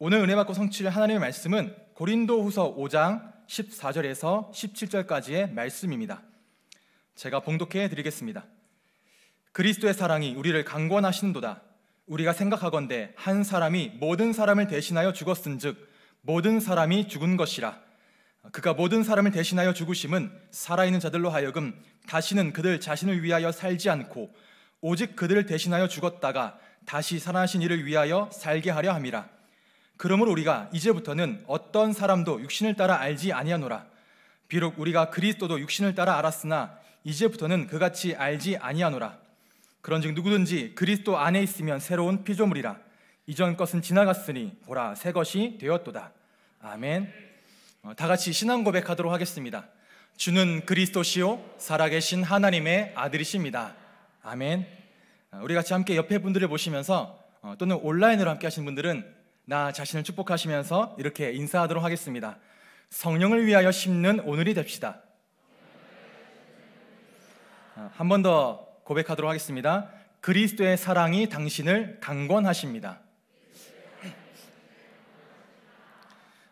오늘 은혜 받고 성취를 하나님의 말씀은 고린도후서 5장 14절에서 17절까지의 말씀입니다. 제가 봉독해 드리겠습니다. 그리스도의 사랑이 우리를 강권하신도다. 우리가 생각하건대 한 사람이 모든 사람을 대신하여 죽었은즉 모든 사람이 죽은 것이라. 그가 모든 사람을 대신하여 죽으심은 살아있는 자들로 하여금 다시는 그들 자신을 위하여 살지 않고 오직 그들을 대신하여 죽었다가 다시 살아나신 이를 위하여 살게 하려 함이라. 그러므로 우리가 이제부터는 어떤 사람도 육신을 따라 알지 아니하노라. 비록 우리가 그리스도도 육신을 따라 알았으나 이제부터는 그같이 알지 아니하노라. 그런즉 누구든지 그리스도 안에 있으면 새로운 피조물이라. 이전 것은 지나갔으니 보라 새 것이 되었도다. 아멘. 어, 다 같이 신앙 고백하도록 하겠습니다. 주는 그리스도시요 살아계신 하나님의 아들이십니다. 아멘. 어, 우리 같이 함께 옆에 분들을 보시면서 어, 또는 온라인으로 함께 하신 분들은 나 자신을 축복하시면서 이렇게 인사하도록 하겠습니다. 성령을 위하여 심는 오늘이 됩시다. 아, 한번 더 고백하도록 하겠습니다. 그리스도의 사랑이 당신을 강권하십니다.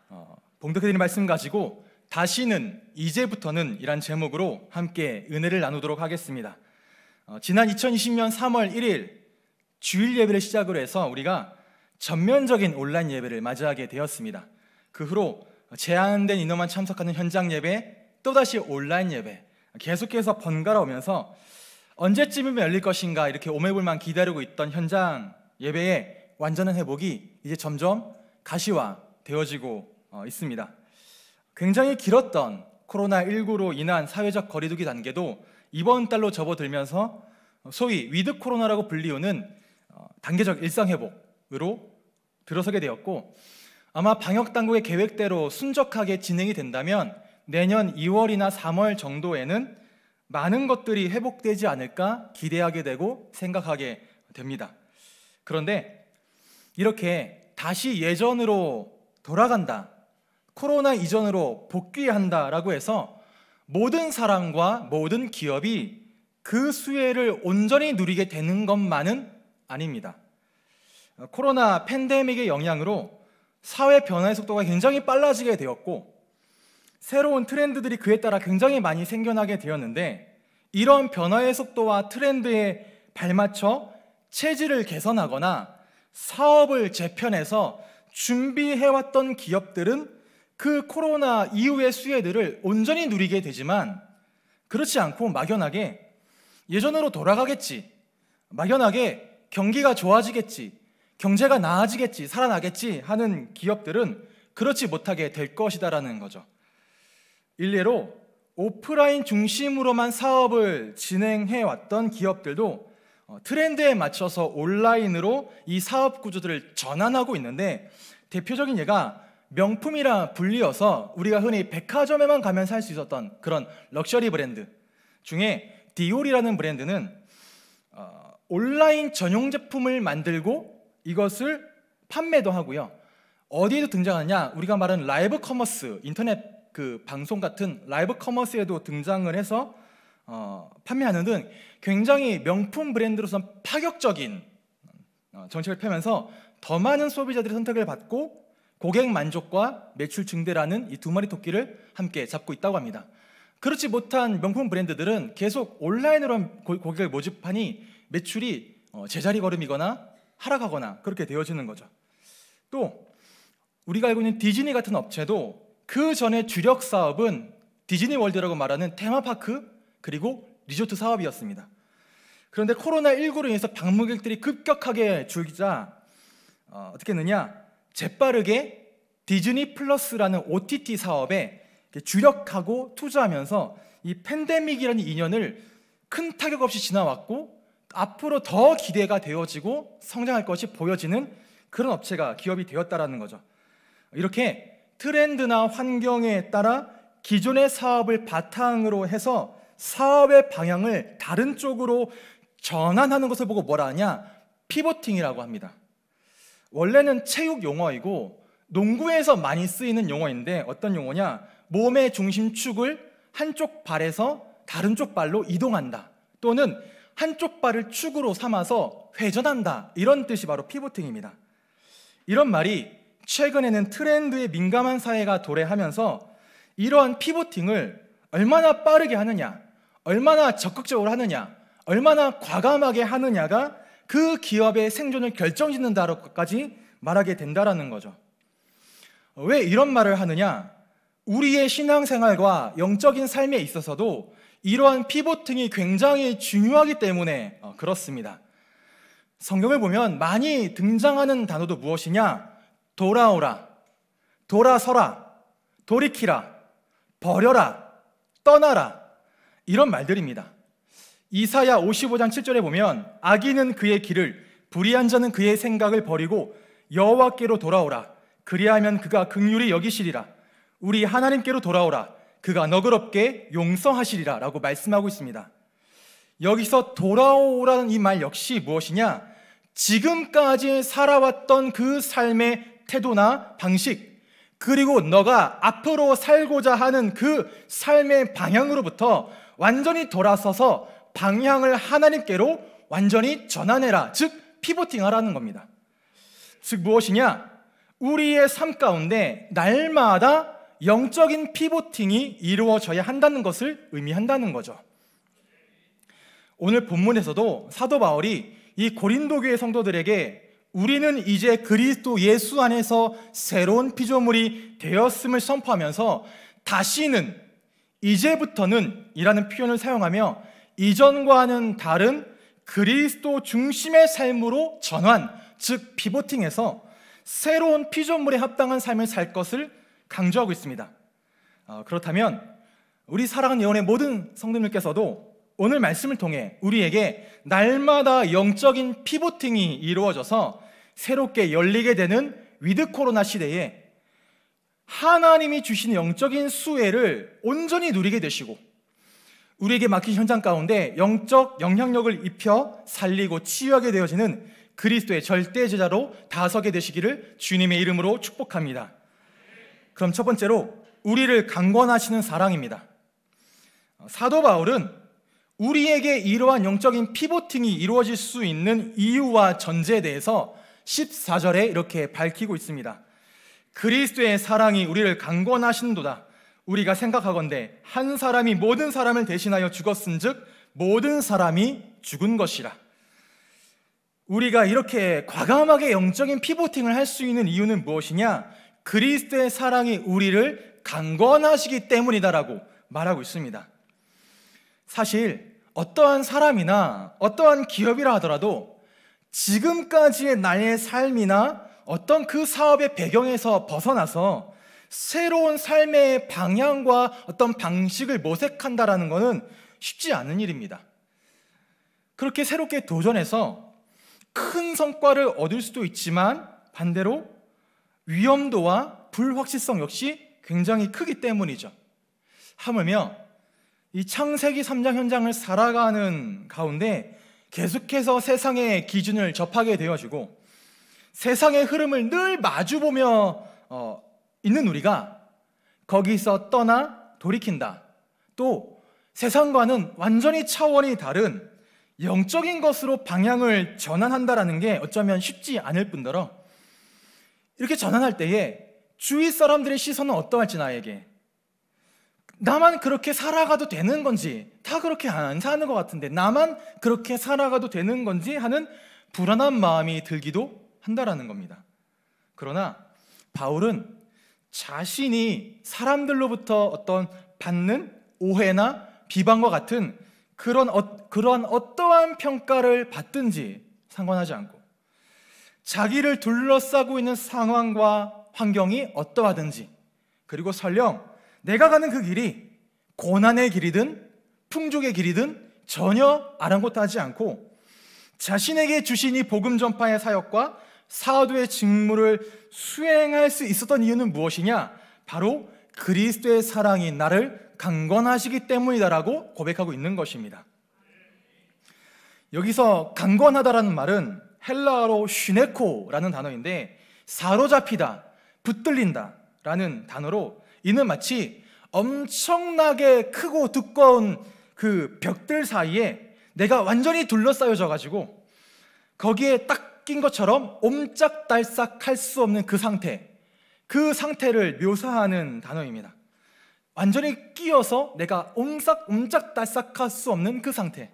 어, 봉독해드린 말씀 가지고 다시는 이제부터는 이란 제목으로 함께 은혜를 나누도록 하겠습니다. 어, 지난 2020년 3월 1일 주일 예배를 시작으로 해서 우리가 전면적인 온라인 예배를 맞이하게 되었습니다. 그 후로 제한된 인원만 참석하는 현장 예배, 또다시 온라인 예배 계속해서 번갈아오면서 언제쯤이면 열릴 것인가 이렇게 오매불만 기다리고 있던 현장 예배의 완전한 회복이 이제 점점 가시화 되어지고 어, 있습니다. 굉장히 길었던 코로나19로 인한 사회적 거리두기 단계도 이번 달로 접어들면서 소위 위드 코로나라고 불리우는 어, 단계적 일상 회복 으로 들어서게 되었고 아마 방역 당국의 계획대로 순적하게 진행이 된다면 내년 2월이나 3월 정도에는 많은 것들이 회복되지 않을까 기대하게 되고 생각하게 됩니다. 그런데 이렇게 다시 예전으로 돌아간다. 코로나 이전으로 복귀한다라고 해서 모든 사람과 모든 기업이 그 수혜를 온전히 누리게 되는 것만은 아닙니다. 코로나 팬데믹의 영향으로 사회 변화의 속도가 굉장히 빨라지게 되었고 새로운 트렌드들이 그에 따라 굉장히 많이 생겨나게 되었는데 이런 변화의 속도와 트렌드에 발맞춰 체질을 개선하거나 사업을 재편해서 준비해왔던 기업들은 그 코로나 이후의 수혜들을 온전히 누리게 되지만 그렇지 않고 막연하게 예전으로 돌아가겠지. 막연하게 경기가 좋아지겠지. 경제가 나아지겠지, 살아나겠지 하는 기업들은 그렇지 못하게 될 것이다라는 거죠. 일례로 오프라인 중심으로만 사업을 진행해 왔던 기업들도 어, 트렌드에 맞춰서 온라인으로 이 사업 구조들을 전환하고 있는데 대표적인 예가 명품이라 불리어서 우리가 흔히 백화점에만 가면 살 수 있었던 그런 럭셔리 브랜드 중에 디올이라는 브랜드는 어, 온라인 전용 제품을 만들고 이것을 판매도 하고요. 어디에도 등장하냐? 우리가 말하는 라이브 커머스, 인터넷 그 방송 같은 라이브 커머스에도 등장을 해서 어, 판매하는 등 굉장히 명품 브랜드로선 파격적인 어, 정책을 펴면서 더 많은 소비자들의 선택을 받고 고객 만족과 매출 증대라는 이 두 마리 토끼를 함께 잡고 있다고 합니다. 그렇지 못한 명품 브랜드들은 계속 온라인으로 고객을 모집하니 매출이 어, 제자리 걸음이거나 하락하거나 그렇게 되어지는 거죠. 또 우리가 알고 있는 디즈니 같은 업체도 그 전에 주력 사업은 디즈니 월드라고 말하는 테마파크 그리고 리조트 사업이었습니다. 그런데 코로나19로 인해서 방문객들이 급격하게 줄자 어, 떻게 느냐 재빠르게 디즈니 플러스라는 OTT 사업에 주력하고 투자하면서 이 팬데믹이라는 인연을 큰 타격 없이 지나왔고 앞으로 더 기대가 되어지고 성장할 것이 보여지는 그런 업체가 기업이 되었다라는 거죠. 이렇게 트렌드나 환경에 따라 기존의 사업을 바탕으로 해서 사업의 방향을 다른 쪽으로 전환하는 것을 보고 뭐라 하냐? 피보팅이라고 합니다. 원래는 체육 용어이고 농구에서 많이 쓰이는 용어인데 어떤 용어냐? 몸의 중심축을 한쪽 발에서 다른 쪽 발로 이동한다. 또는 한쪽 발을 축으로 삼아서 회전한다. 이런 뜻이 바로 피보팅입니다. 이런 말이 최근에는 트렌드에 민감한 사회가 도래하면서 이러한 피보팅을 얼마나 빠르게 하느냐, 얼마나 적극적으로 하느냐, 얼마나 과감하게 하느냐가 그 기업의 생존을 결정짓는다로까지 라 말하게 된다라는 거죠. 왜 이런 말을 하느냐? 우리의 신앙생활과 영적인 삶에 있어서도 이러한 피보팅이 굉장히 중요하기 때문에 어, 그렇습니다. 성경을 보면 많이 등장하는 단어도 무엇이냐? 돌아오라, 돌아서라, 돌이키라, 버려라, 떠나라 이런 말들입니다. 이사야 55장 7절에 보면 악인은 그의 길을 불의한 자는 그의 생각을 버리고 여호와께로 돌아오라 그리하면 그가 극률이 여기시리라 우리 하나님께로 돌아오라 그가 너그럽게 용서하시리라 라고 말씀하고 있습니다. 여기서 돌아오라는 이 말 역시 무엇이냐? 지금까지 살아왔던 그 삶의 태도나 방식, 그리고 너가 앞으로 살고자 하는 그 삶의 방향으로부터 완전히 돌아서서 방향을 하나님께로 완전히 전환해라. 즉, 피보팅 하라는 겁니다. 즉, 무엇이냐? 우리의 삶 가운데 날마다 영적인 피보팅이 이루어져야 한다는 것을 의미한다는 거죠. 오늘 본문에서도 사도 바울이 이 고린도 교회 성도들에게 우리는 이제 그리스도 예수 안에서 새로운 피조물이 되었음을 선포하면서 다시는 이제부터는 이라는 표현을 사용하며 이전과는 다른 그리스도 중심의 삶으로 전환, 즉 피보팅해서 새로운 피조물에 합당한 삶을 살 것을 강조하고 있습니다. 어, 그렇다면 우리 사랑하는 예원의 모든 성도님께서도 오늘 말씀을 통해 우리에게 날마다 영적인 피보팅이 이루어져서 새롭게 열리게 되는 위드 코로나 시대에 하나님이 주신 영적인 수혜를 온전히 누리게 되시고 우리에게 맡긴 현장 가운데 영적 영향력을 입혀 살리고 치유하게 되어지는 그리스도의 절대 제자로 다서게 되시기를 주님의 이름으로 축복합니다. 그럼 첫 번째로 우리를 강권하시는 사랑입니다. 사도 바울은 우리에게 이러한 영적인 피보팅이 이루어질 수 있는 이유와 전제에 대해서 14절에 이렇게 밝히고 있습니다. 그리스도의 사랑이 우리를 강권하신도다. 우리가 생각하건대 한 사람이 모든 사람을 대신하여 죽었은즉 모든 사람이 죽은 것이라. 우리가 이렇게 과감하게 영적인 피보팅을 할 수 있는 이유는 무엇이냐? 그리스도의 사랑이 우리를 강건하시기 때문이다라고 말하고 있습니다. 사실 어떠한 사람이나 어떠한 기업이라 하더라도 지금까지의 나의 삶이나 어떤 그 사업의 배경에서 벗어나서 새로운 삶의 방향과 어떤 방식을 모색한다라는 것은 쉽지 않은 일입니다. 그렇게 새롭게 도전해서 큰 성과를 얻을 수도 있지만 반대로 위험도와 불확실성 역시 굉장히 크기 때문이죠. 하물며 이 창세기 3장 현장을 살아가는 가운데 계속해서 세상의 기준을 접하게 되어지고 세상의 흐름을 늘 마주보며 어, 있는 우리가 거기서 떠나 돌이킨다. 또 세상과는 완전히 차원이 다른 영적인 것으로 방향을 전환한다라는 게 어쩌면 쉽지 않을 뿐더러 이렇게 전환할 때에 주위 사람들의 시선은 어떠할지 나에게 나만 그렇게 살아가도 되는 건지 다 그렇게 안 사는 것 같은데 나만 그렇게 살아가도 되는 건지 하는 불안한 마음이 들기도 한다라는 겁니다. 그러나 바울은 자신이 사람들로부터 어떤 받는 오해나 비방과 같은 그런, 어, 그런 어떠한 평가를 받든지 상관하지 않고 자기를 둘러싸고 있는 상황과 환경이 어떠하든지 그리고 설령 내가 가는 그 길이 고난의 길이든 풍족의 길이든 전혀 아랑곳하지 않고 자신에게 주신 이 복음 전파의 사역과 사도의 직무를 수행할 수 있었던 이유는 무엇이냐? 바로 그리스도의 사랑이 나를 강건하시기 때문이다라고 고백하고 있는 것입니다. 여기서 강건하다라는 말은 헬라어로 쉬네코라는 단어인데 사로잡히다, 붙들린다라는 단어로 이는 마치 엄청나게 크고 두꺼운 그 벽들 사이에 내가 완전히 둘러싸여져 가지고 거기에 딱 낀 것처럼 옴짝달싹 할 수 없는 그 상태 그 상태를 묘사하는 단어입니다. 완전히 끼어서 내가 옴싹 옴짝달싹 할수 없는 그 상태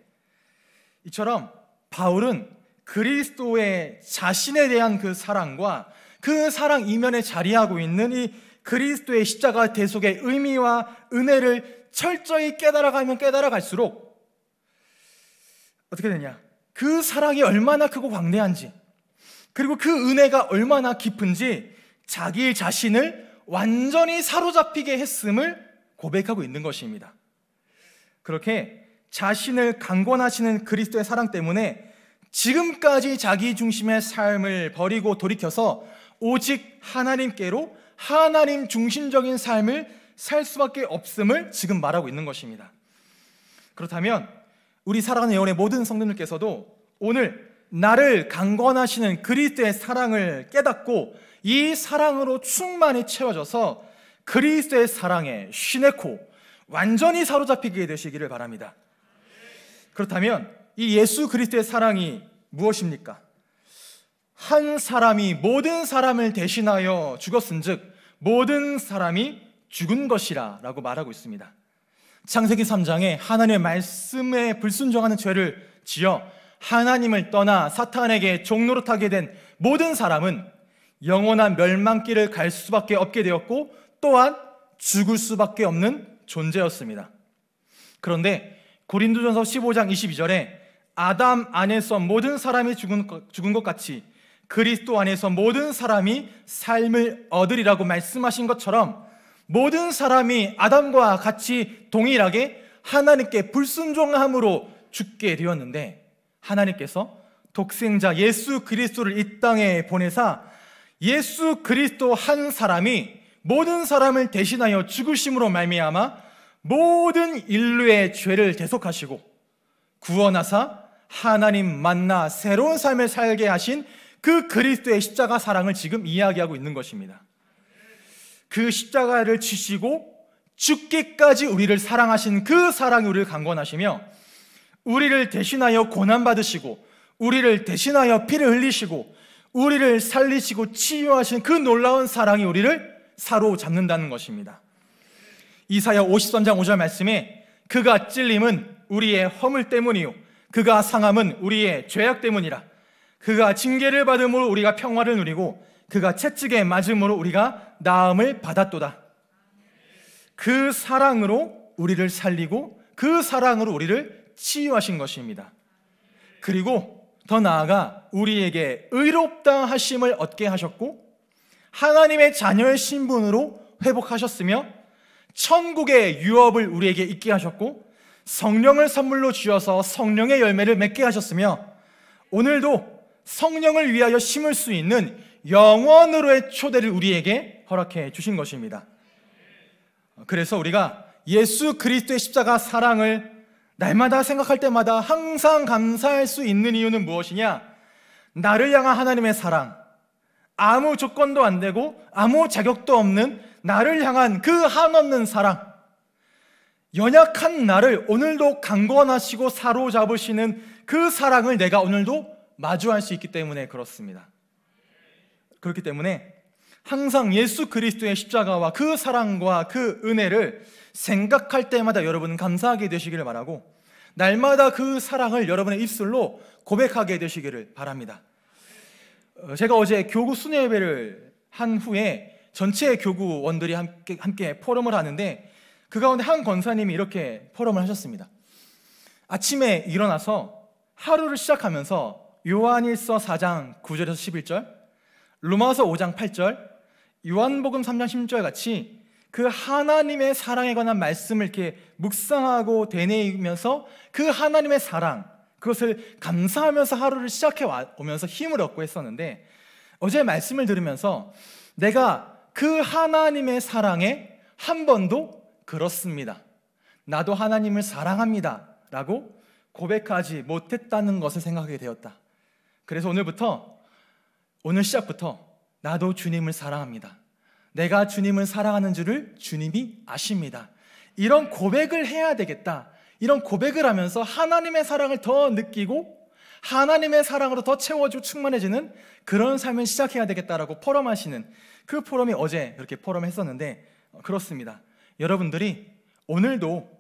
이처럼 바울은 그리스도의 자신에 대한 그 사랑과 그 사랑 이면에 자리하고 있는 이 그리스도의 십자가 대속의 의미와 은혜를 철저히 깨달아가면 깨달아갈수록 어떻게 되냐? 그 사랑이 얼마나 크고 광대한지 그리고 그 은혜가 얼마나 깊은지 자기 자신을 완전히 사로잡히게 했음을 고백하고 있는 것입니다. 그렇게 자신을 강권하시는 그리스도의 사랑 때문에 지금까지 자기 중심의 삶을 버리고 돌이켜서 오직 하나님께로 하나님 중심적인 삶을 살 수밖에 없음을 지금 말하고 있는 것입니다. 그렇다면 우리 사랑하는 예원의 모든 성도님께서도 오늘 나를 강건하시는 그리스도의 사랑을 깨닫고 이 사랑으로 충만히 채워져서 그리스도의 사랑에 쉬내코 완전히 사로잡히게 되시기를 바랍니다. 그렇다면 이 예수 그리스도의 사랑이 무엇입니까? 한 사람이 모든 사람을 대신하여 죽었은즉 모든 사람이 죽은 것이라라고 말하고 있습니다. 창세기 3장에 하나님의 말씀에 불순종하는 죄를 지어 하나님을 떠나 사탄에게 종노릇하게 된 모든 사람은 영원한 멸망길을 갈 수밖에 없게 되었고 또한 죽을 수밖에 없는 존재였습니다. 그런데 고린도전서 15장 22절에 아담 안에서 모든 사람이 죽은 것, 죽은 것 같이 그리스도 안에서 모든 사람이 삶을 얻으리라고 말씀하신 것처럼 모든 사람이 아담과 같이 동일하게 하나님께 불순종함으로 죽게 되었는데 하나님께서 독생자 예수 그리스도를 이 땅에 보내사 예수 그리스도 한 사람이 모든 사람을 대신하여 죽으심으로 말미암아 모든 인류의 죄를 대속하시고 구원하사 하나님 만나 새로운 삶을 살게 하신 그 그리스도의 십자가 사랑을 지금 이야기하고 있는 것입니다. 그 십자가를 지시고 죽기까지 우리를 사랑하신 그 사랑이 우리를 강권하시며 우리를 대신하여 고난받으시고 우리를 대신하여 피를 흘리시고 우리를 살리시고 치유하신 그 놀라운 사랑이 우리를 사로잡는다는 것입니다. 이사야 53장 5절 말씀에 그가 찔림은 우리의 허물 때문이요 그가 상함은 우리의 죄악 때문이라. 그가 징계를 받음으로 우리가 평화를 누리고 그가 채찍에 맞음으로 우리가 나음을 받았도다. 그 사랑으로 우리를 살리고 그 사랑으로 우리를 치유하신 것입니다. 그리고 더 나아가 우리에게 의롭다 하심을 얻게 하셨고 하나님의 자녀의 신분으로 회복하셨으며 천국의 유업을 우리에게 있게 하셨고 성령을 선물로 주어서 성령의 열매를 맺게 하셨으며 오늘도 성령을 위하여 심을 수 있는 영원으로의 초대를 우리에게 허락해 주신 것입니다. 그래서 우리가 예수 그리스도의 십자가 사랑을 날마다 생각할 때마다 항상 감사할 수 있는 이유는 무엇이냐? 나를 향한 하나님의 사랑. 아무 조건도 안 되고 아무 자격도 없는 나를 향한 그 한없는 사랑. 연약한 나를 오늘도 강건하시고 사로잡으시는 그 사랑을 내가 오늘도 마주할 수 있기 때문에 그렇습니다. 그렇기 때문에 항상 예수 그리스도의 십자가와 그 사랑과 그 은혜를 생각할 때마다 여러분은 감사하게 되시기를 바라고 날마다 그 사랑을 여러분의 입술로 고백하게 되시기를 바랍니다. 어, 제가 어제 교구 순회예배를 한 후에 전체 교구원들이 함께, 함께 포럼을 하는데 그 가운데 한 권사님이 이렇게 포럼을 하셨습니다. 아침에 일어나서 하루를 시작하면서 요한일서 4장 9절에서 11절, 로마서 5장 8절, 요한복음 3장 10절 같이 그 하나님의 사랑에 관한 말씀을 이렇게 묵상하고 되뇌이면서 그 하나님의 사랑, 그것을 감사하면서 하루를 시작해 오면서 힘을 얻고 했었는데 어제 말씀을 들으면서 내가 그 하나님의 사랑에 한 번도 그렇습니다. 나도 하나님을 사랑합니다. 라고 고백하지 못했다는 것을 생각하게 되었다. 그래서 오늘부터, 오늘 시작부터 나도 주님을 사랑합니다. 내가 주님을 사랑하는 줄을 주님이 아십니다. 이런 고백을 해야 되겠다. 이런 고백을 하면서 하나님의 사랑을 더 느끼고 하나님의 사랑으로 더 채워지고 충만해지는 그런 삶을 시작해야 되겠다라고 포럼하시는 그 포럼이 어제 이렇게 포럼했었는데 어, 그렇습니다. 여러분들이 오늘도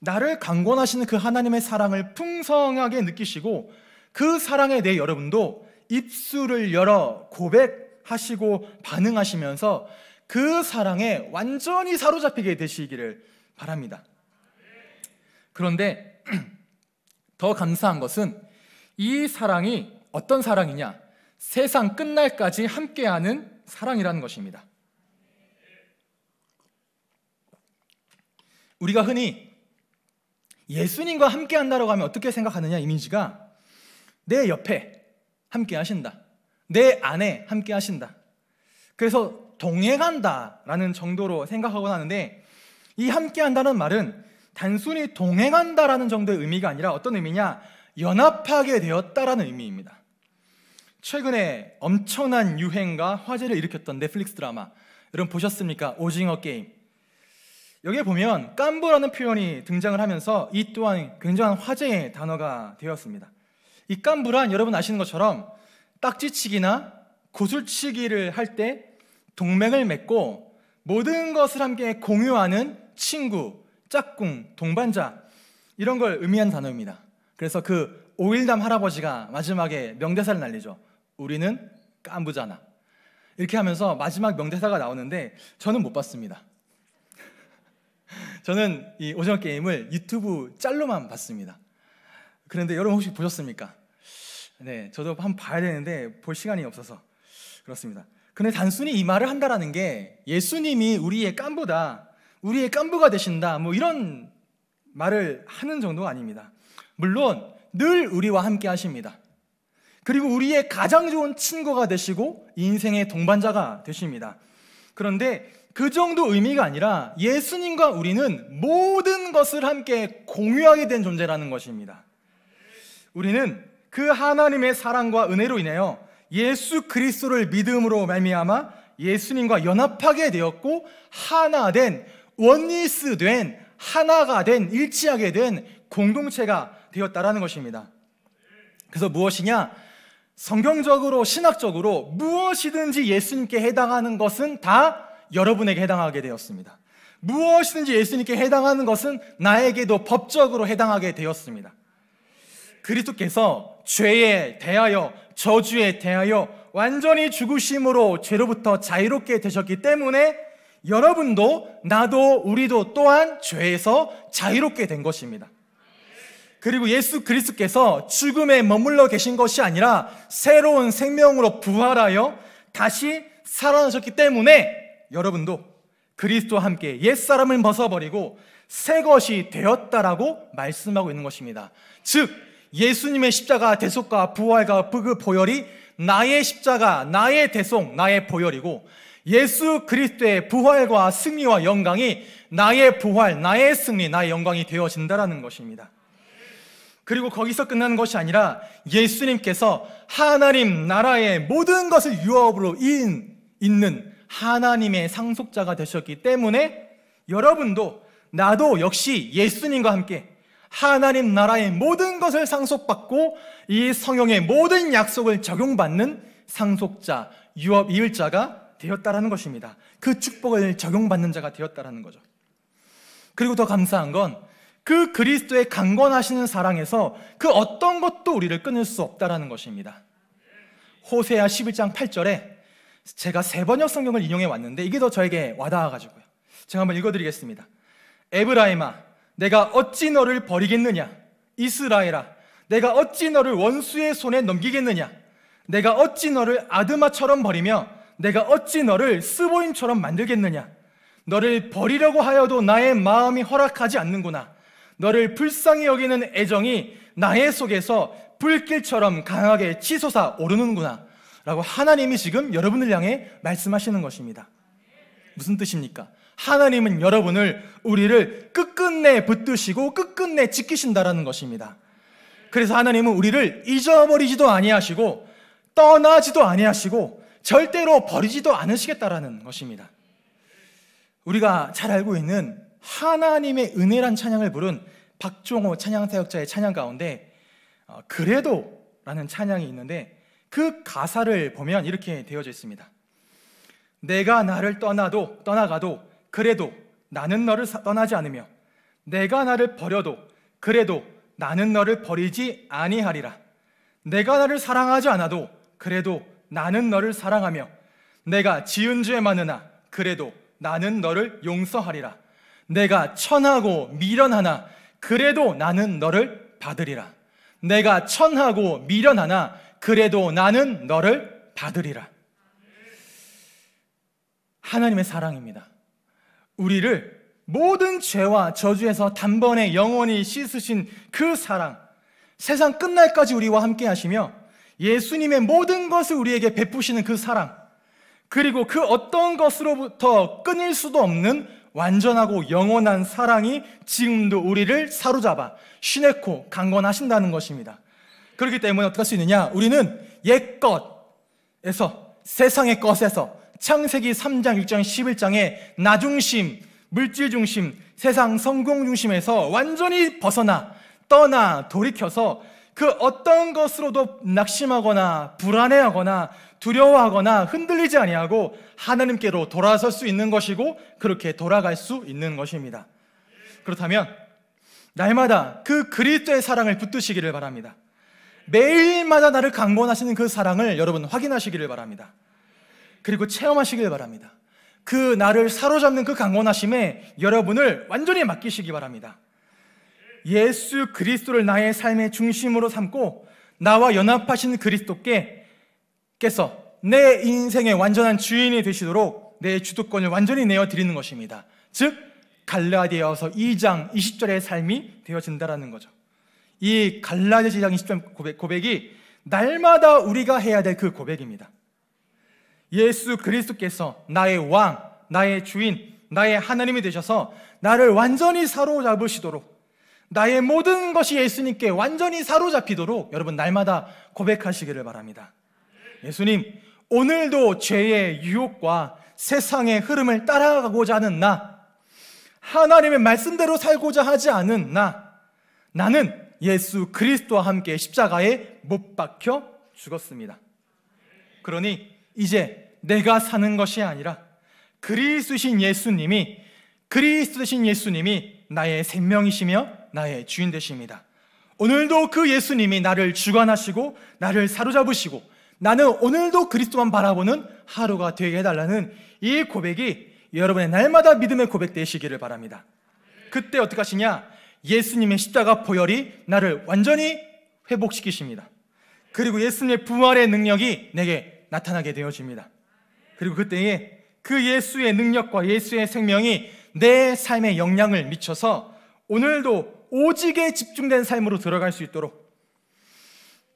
나를 강권하시는 그 하나님의 사랑을 풍성하게 느끼시고 그 사랑에 대해 여러분도 입술을 열어 고백하시고 반응하시면서 그 사랑에 완전히 사로잡히게 되시기를 바랍니다. 그런데 더 감사한 것은 이 사랑이 어떤 사랑이냐? 세상 끝날까지 함께하는 사랑이라는 것입니다. 우리가 흔히 예수님과 함께 한다라고 하면 어떻게 생각하느냐 이미지가 내 옆에 함께 하신다. 내 안에 함께 하신다. 그래서 동행한다라는 정도로 생각하곤 하는데 이 함께 한다는 말은 단순히 동행한다라는 정도의 의미가 아니라 어떤 의미냐? 연합하게 되었다라는 의미입니다. 최근에 엄청난 유행과 화제를 일으켰던 넷플릭스 드라마 여러분 보셨습니까? 오징어 게임. 여기에 보면 깐부라는 표현이 등장을 하면서 이 또한 굉장한 화제의 단어가 되었습니다. 이 깐부란 여러분 아시는 것처럼 딱지치기나 구슬치기를 할 때 동맹을 맺고 모든 것을 함께 공유하는 친구, 짝꿍, 동반자 이런 걸 의미한 단어입니다. 그래서 그 오일담 할아버지가 마지막에 명대사를 날리죠. 우리는 깐부잖아. 이렇게 하면서 마지막 명대사가 나오는데 저는 못 봤습니다. 저는 이 오징어 게임을 유튜브 짤로만 봤습니다. 그런데 여러분 혹시 보셨습니까? 네, 저도 한번 봐야 되는데 볼 시간이 없어서 그렇습니다. 근데 단순히 이 말을 한다라는 게 예수님이 우리의 깐부다, 우리의 깐부가 되신다, 뭐 이런 말을 하는 정도가 아닙니다. 물론 늘 우리와 함께 하십니다. 그리고 우리의 가장 좋은 친구가 되시고 인생의 동반자가 되십니다. 그런데 그 정도 의미가 아니라 예수님과 우리는 모든 것을 함께 공유하게 된 존재라는 것입니다. 우리는 그 하나님의 사랑과 은혜로 인하여 예수 그리스도를 믿음으로 말미암아 예수님과 연합하게 되었고 하나 된 원리스 된 하나가 된 일치하게 된 공동체가 되었다라는 것입니다. 그래서 무엇이냐? 성경적으로, 신학적으로 무엇이든지 예수님께 해당하는 것은 다 여러분에게 해당하게 되었습니다. 무엇이든지 예수님께 해당하는 것은 나에게도 법적으로 해당하게 되었습니다. 그리스도께서 죄에 대하여 저주에 대하여 완전히 죽으심으로 죄로부터 자유롭게 되셨기 때문에 여러분도 나도 우리도 또한 죄에서 자유롭게 된 것입니다. 그리고 예수 그리스께서 죽음에 머물러 계신 것이 아니라 새로운 생명으로 부활하여 다시 살아나셨기 때문에 여러분도 그리스도와 함께 옛사람을 벗어버리고 새 것이 되었다라고 말씀하고 있는 것입니다. 즉 예수님의 십자가 대속과 부활과 그, 그 보혈이 나의 십자가, 나의 대속, 나의 보혈이고 예수 그리스도의 부활과 승리와 영광이 나의 부활, 나의 승리, 나의 영광이 되어진다라는 것입니다. 그리고 거기서 끝나는 것이 아니라 예수님께서 하나님 나라의 모든 것을 유업으로 인, 있는 하나님의 상속자가 되셨기 때문에 여러분도 나도 역시 예수님과 함께 하나님 나라의 모든 것을 상속받고 이 성령의 모든 약속을 적용받는 상속자, 유업 이을자가 되었다라는 것입니다. 그 축복을 적용받는 자가 되었다라는 거죠. 그리고 더 감사한 건그 그리스도의 강건하시는 사랑에서 그 어떤 것도 우리를 끊을 수 없다라는 것입니다. 호세아 11장 8절에 제가 세 번역 성경을 인용해 왔는데 이게 더 저에게 와닿아 가지고요. 제가 한번 읽어 드리겠습니다. 에브라임아 내가 어찌 너를 버리겠느냐 이스라엘아 내가 어찌 너를 원수의 손에 넘기겠느냐 내가 어찌 너를 아드마처럼 버리며 내가 어찌 너를 스보임처럼 만들겠느냐 너를 버리려고 하여도 나의 마음이 허락하지 않는구나. 너를 불쌍히 여기는 애정이 나의 속에서 불길처럼 강하게 치솟아 오르는구나. 라고 하나님이 지금 여러분을 향해 말씀하시는 것입니다. 무슨 뜻입니까? 하나님은 여러분을, 우리를 끝끝내 붙드시고 끝끝내 지키신다라는 것입니다. 그래서 하나님은 우리를 잊어버리지도 아니하시고 떠나지도 아니하시고 절대로 버리지도 않으시겠다라는 것입니다. 우리가 잘 알고 있는 하나님의 은혜란 찬양을 부른 박종호 찬양 사역자의 찬양 가운데 어, 그래도라는 찬양이 있는데 그 가사를 보면 이렇게 되어져 있습니다. 내가 나를 떠나도 떠나가도 그래도 나는 너를 떠나지 않으며 내가 나를 버려도 그래도 나는 너를 버리지 아니하리라. 내가 나를 사랑하지 않아도 그래도 나는 너를 사랑하며 내가 지은 죄 많으나 그래도 나는 너를 용서하리라. 내가 천하고 미련하나 그래도 나는 너를 받으리라. 내가 천하고 미련하나 그래도 나는 너를 받으리라. 하나님의 사랑입니다. 우리를 모든 죄와 저주에서 단번에 영원히 씻으신 그 사랑, 세상 끝날까지 우리와 함께 하시며 예수님의 모든 것을 우리에게 베푸시는 그 사랑, 그리고 그 어떤 것으로부터 끊일 수도 없는 완전하고 영원한 사랑이 지금도 우리를 사로잡아 쉬네코 강건하신다는 것입니다. 그렇기 때문에 어떻게 할 수 있느냐? 우리는 옛것에서 세상의 것에서 창세기 3장 6장 11장의 나중심, 물질중심, 세상 성공중심에서 완전히 벗어나 떠나 돌이켜서 그 어떤 것으로도 낙심하거나 불안해하거나 두려워하거나 흔들리지 아니하고 하나님께로 돌아설 수 있는 것이고 그렇게 돌아갈 수 있는 것입니다. 그렇다면 날마다 그 그리스도의 사랑을 붙드시기를 바랍니다. 매일마다 나를 강권하시는 그 사랑을 여러분 확인하시기를 바랍니다. 그리고 체험하시길 바랍니다. 그 나를 사로잡는 그 강권하심에 여러분을 완전히 맡기시기 바랍니다. 예수 그리스도를 나의 삶의 중심으로 삼고 나와 연합하신 그리스도께 께서 내 인생의 완전한 주인이 되시도록 내 주도권을 완전히 내어드리는 것입니다. 즉, 갈라디아서 2장 20절의 삶이 되어진다라는 거죠. 이 갈라디아서 2장 20절 고백, 이 날마다 우리가 해야 될 그 고백입니다. 예수 그리스도께서 나의 왕, 나의 주인, 나의 하나님이 되셔서 나를 완전히 사로잡으시도록 나의 모든 것이 예수님께 완전히 사로잡히도록 여러분 날마다 고백하시기를 바랍니다. 예수님, 오늘도 죄의 유혹과 세상의 흐름을 따라가고자 하는 나, 하나님의 말씀대로 살고자 하지 않은 나, 나는 예수 그리스도와 함께 십자가에 못 박혀 죽었습니다. 그러니 이제 내가 사는 것이 아니라 그리스도신 예수님이 그리스도신 예수님이 나의 생명이시며 나의 주인 되십니다. 오늘도 그 예수님이 나를 주관하시고 나를 사로잡으시고 나는 오늘도 그리스도만 바라보는 하루가 되게 해달라는 이 고백이 여러분의 날마다 믿음의 고백 되시기를 바랍니다. 그때 어떻게 하시냐? 예수님의 십자가 보혈이 나를 완전히 회복시키십니다. 그리고 예수님의 부활의 능력이 내게 나타나게 되어집니다. 그리고 그때에 그 예수의 능력과 예수의 생명이 내 삶에 영향을 미쳐서 오늘도 오직에 집중된 삶으로 들어갈 수 있도록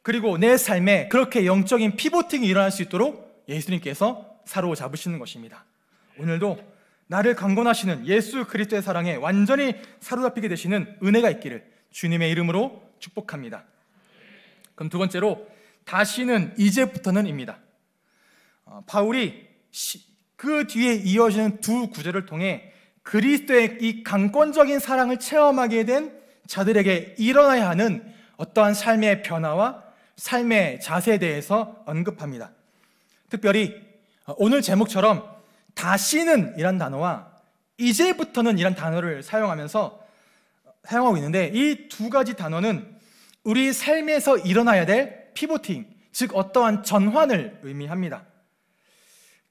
그리고 내 삶에 그렇게 영적인 피보팅이 일어날 수 있도록 예수님께서 사로잡으시는 것입니다. 오늘도 나를 강건하시는 예수 그리스도의 사랑에 완전히 사로잡히게 되시는 은혜가 있기를 주님의 이름으로 축복합니다. 그럼 두 번째로 다시는 이제부터는입니다. 어, 바울이 그 뒤에 이어지는 두 구절을 통해 그리스도의 이 강권적인 사랑을 체험하게 된 자들에게 일어나야 하는 어떠한 삶의 변화와 삶의 자세에 대해서 언급합니다. 특별히 어, 오늘 제목처럼 다시는 이란 단어와 이제부터는 이란 단어를 사용하면서 어, 사용하고 있는데 이 두 가지 단어는 우리 삶에서 일어나야 될 피보팅, 즉 어떠한 전환을 의미합니다.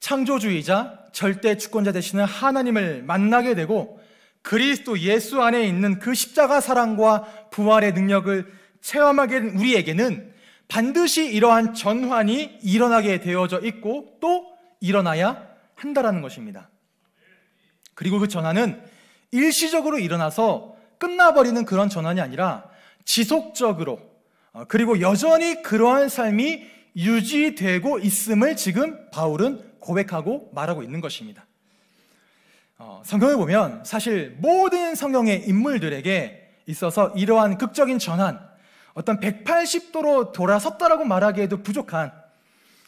창조주의자, 절대 주권자 되시는 하나님을 만나게 되고 그리스도 예수 안에 있는 그 십자가 사랑과 부활의 능력을 체험하게 된 우리에게는 반드시 이러한 전환이 일어나게 되어져 있고 또 일어나야 한다라는 것입니다. 그리고 그 전환은 일시적으로 일어나서 끝나버리는 그런 전환이 아니라 지속적으로 어, 그리고 여전히 그러한 삶이 유지되고 있음을 지금 바울은 고백하고 말하고 있는 것입니다. 어, 성경을 보면 사실 모든 성경의 인물들에게 있어서 이러한 극적인 전환, 어떤 180도로 돌아섰다라고 말하기에도 부족한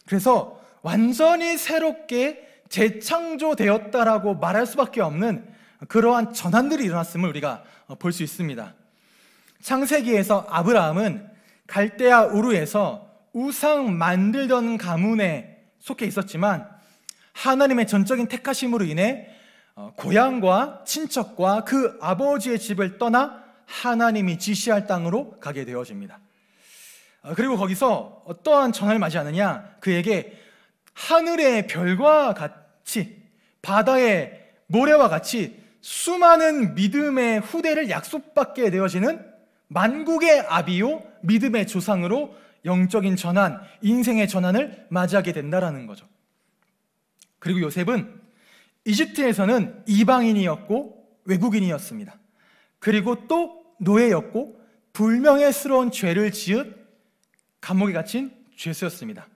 그래서 완전히 새롭게 재창조되었다라고 말할 수밖에 없는 그러한 전환들이 일어났음을 우리가 어, 볼수 있습니다. 창세기에서 아브라함은 갈대아 우르에서 우상 만들던 가문에 속해 있었지만 하나님의 전적인 택하심으로 인해 어, 고향과 친척과 그 아버지의 집을 떠나 하나님이 지시할 땅으로 가게 되어집니다. 아, 그리고 거기서 어떠한 전화를 맞이하느냐? 그에게 하늘의 별과 같이 바다의 모래와 같이 수많은 믿음의 후대를 약속받게 되어지는 만국의 아비요 믿음의 조상으로 영적인 전환, 인생의 전환을 맞이하게 된다라는 거죠. 그리고 요셉은 이집트에서는 이방인이었고 외국인이었습니다. 그리고 또 노예였고 불명예스러운 죄를 지은 감옥에 갇힌 죄수였습니다.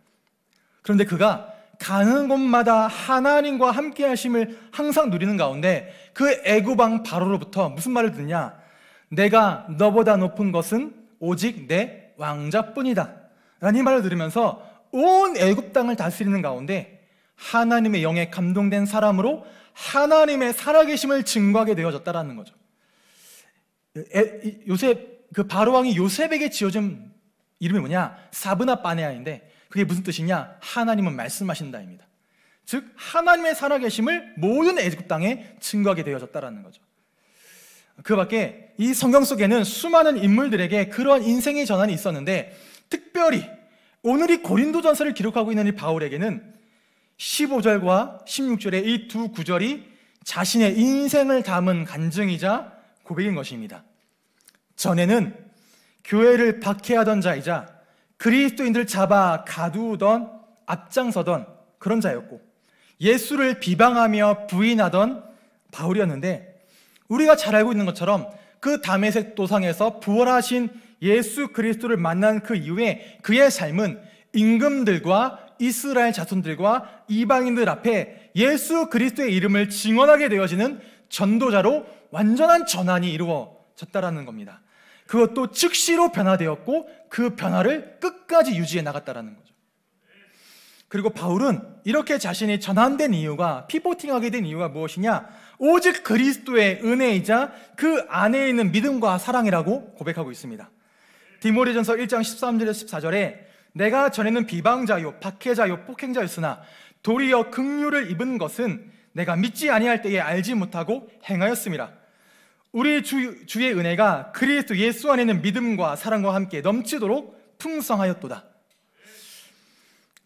그런데 그가 가는 곳마다 하나님과 함께 하심을 항상 누리는 가운데 그 애구방 바로로부터 무슨 말을 듣냐? 내가 너보다 높은 것은 오직 내 왕자뿐이다. 라는 말을 들으면서 온 애굽 땅을 다스리는 가운데 하나님의 영에 감동된 사람으로 하나님의 살아계심을 증거하게 되어졌다라는 거죠. 요셉 그 바로 왕이 요셉에게 지어준 이름이 뭐냐? 사브나 바네아인데 그게 무슨 뜻이냐? 하나님은 말씀하신다입니다. 즉 하나님의 살아계심을 모든 애굽 땅에 증거하게 되어졌다라는 거죠. 그밖에 이 성경 속에는 수많은 인물들에게 그러한 인생의 전환이 있었는데 특별히 오늘 이 고린도전서를 기록하고 있는 이 바울에게는 15절과 16절의 이 두 구절이 자신의 인생을 담은 간증이자 고백인 것입니다. 전에는 교회를 박해하던 자이자 그리스도인들 잡아 가두던 앞장서던 그런 자였고 예수를 비방하며 부인하던 바울이었는데 우리가 잘 알고 있는 것처럼 그 담에색 도상에서 부활하신 예수 그리스도를 만난 그 이후에 그의 삶은 임금들과 이스라엘 자손들과 이방인들 앞에 예수 그리스도의 이름을 증언하게 되어지는 전도자로 완전한 전환이 이루어졌다라는 겁니다. 그것도 즉시로 변화되었고 그 변화를 끝까지 유지해 나갔다라는 거죠. 그리고 바울은 이렇게 자신이 전환된 이유가 피보팅하게 된 이유가 무엇이냐? 오직 그리스도의 은혜이자 그 안에 있는 믿음과 사랑이라고 고백하고 있습니다. 디모데전서 1장 13절에서 14절에 내가 전에는 비방자요 박해자요 폭행자였으나 도리어 긍휼을 입은 것은 내가 믿지 아니할 때에 알지 못하고 행하였습니다. 우리 주, 주의 은혜가 그리스도 예수 안에 는 믿음과 사랑과 함께 넘치도록 풍성하였도다.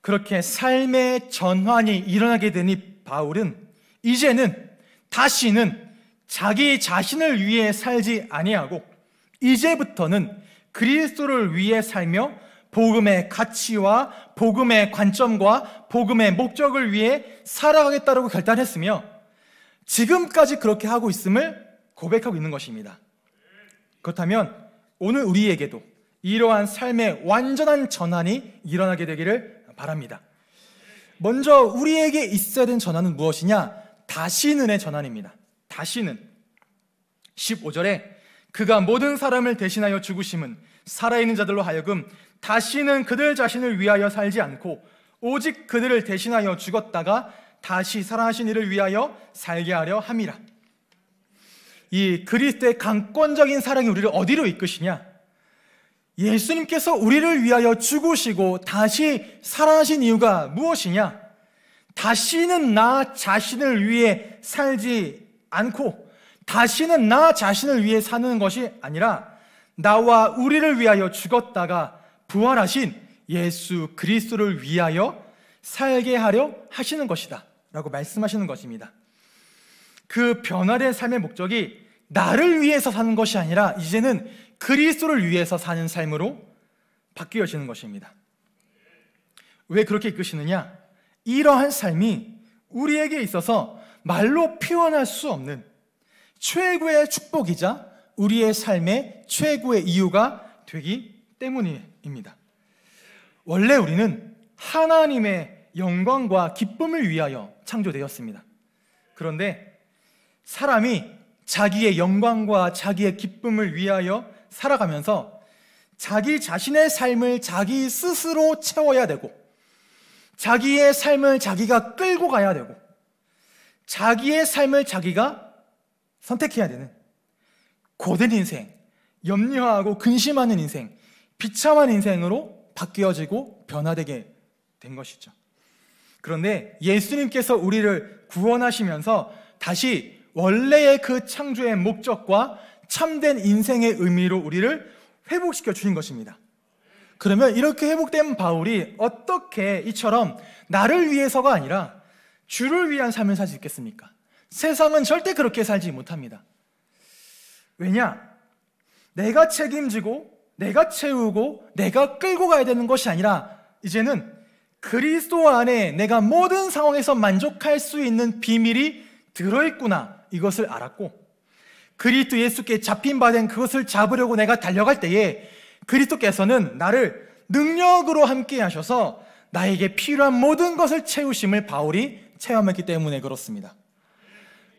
그렇게 삶의 전환이 일어나게 되니 바울은 이제는 다시는 자기 자신을 위해 살지 아니하고 이제부터는 그리스도를 위해 살며 복음의 가치와 복음의 관점과 복음의 목적을 위해 살아가겠다고 결단했으며 지금까지 그렇게 하고 있음을 고백하고 있는 것입니다. 그렇다면 오늘 우리에게도 이러한 삶의 완전한 전환이 일어나게 되기를 바랍니다. 먼저 우리에게 있어야 된 전환은 무엇이냐? 다시는의 전환입니다. 다시는 15절에 그가 모든 사람을 대신하여 죽으심은 살아있는 자들로 하여금 다시는 그들 자신을 위하여 살지 않고 오직 그들을 대신하여 죽었다가 다시 살아하신 이를 위하여 살게 하려 함이라. 이 그리스도의 강권적인 사랑이 우리를 어디로 이끄시냐? 예수님께서 우리를 위하여 죽으시고 다시 살아나신 이유가 무엇이냐? 다시는 나 자신을 위해 살지 않고 다시는 나 자신을 위해 사는 것이 아니라 나와 우리를 위하여 죽었다가 부활하신 예수 그리스도를 위하여 살게 하려 하시는 것이다. 라고 말씀하시는 것입니다. 그 변화된 삶의 목적이 나를 위해서 사는 것이 아니라 이제는 그리스도를 위해서 사는 삶으로 바뀌어지는 것입니다. 왜 그렇게 이끄시느냐? 이러한 삶이 우리에게 있어서 말로 표현할 수 없는 최고의 축복이자 우리의 삶의 최고의 이유가 되기 때문입니다. 원래 우리는 하나님의 영광과 기쁨을 위하여 창조되었습니다. 그런데 사람이 자기의 영광과 자기의 기쁨을 위하여 살아가면서 자기 자신의 삶을 자기 스스로 채워야 되고 자기의 삶을 자기가 끌고 가야 되고 자기의 삶을 자기가 선택해야 되는 고된 인생, 염려하고 근심하는 인생, 비참한 인생으로 바뀌어지고 변화되게 된 것이죠. 그런데 예수님께서 우리를 구원하시면서 다시 원래의 그 창조의 목적과 참된 인생의 의미로 우리를 회복시켜 주신 것입니다. 그러면 이렇게 회복된 바울이 어떻게 이처럼 나를 위해서가 아니라 주를 위한 삶을 살 수 있겠습니까? 세상은 절대 그렇게 살지 못합니다. 왜냐? 내가 책임지고, 내가 채우고, 내가 끌고 가야 되는 것이 아니라, 이제는 그리스도 안에 내가 모든 상황에서 만족할 수 있는 비밀이 들어있구나. 이것을 알았고, 그리스도 예수께 잡힌 바 된 그것을 잡으려고 내가 달려갈 때에 그리스도께서는 나를 능력으로 함께 하셔서 나에게 필요한 모든 것을 채우심을 바울이 체험했기 때문에 그렇습니다.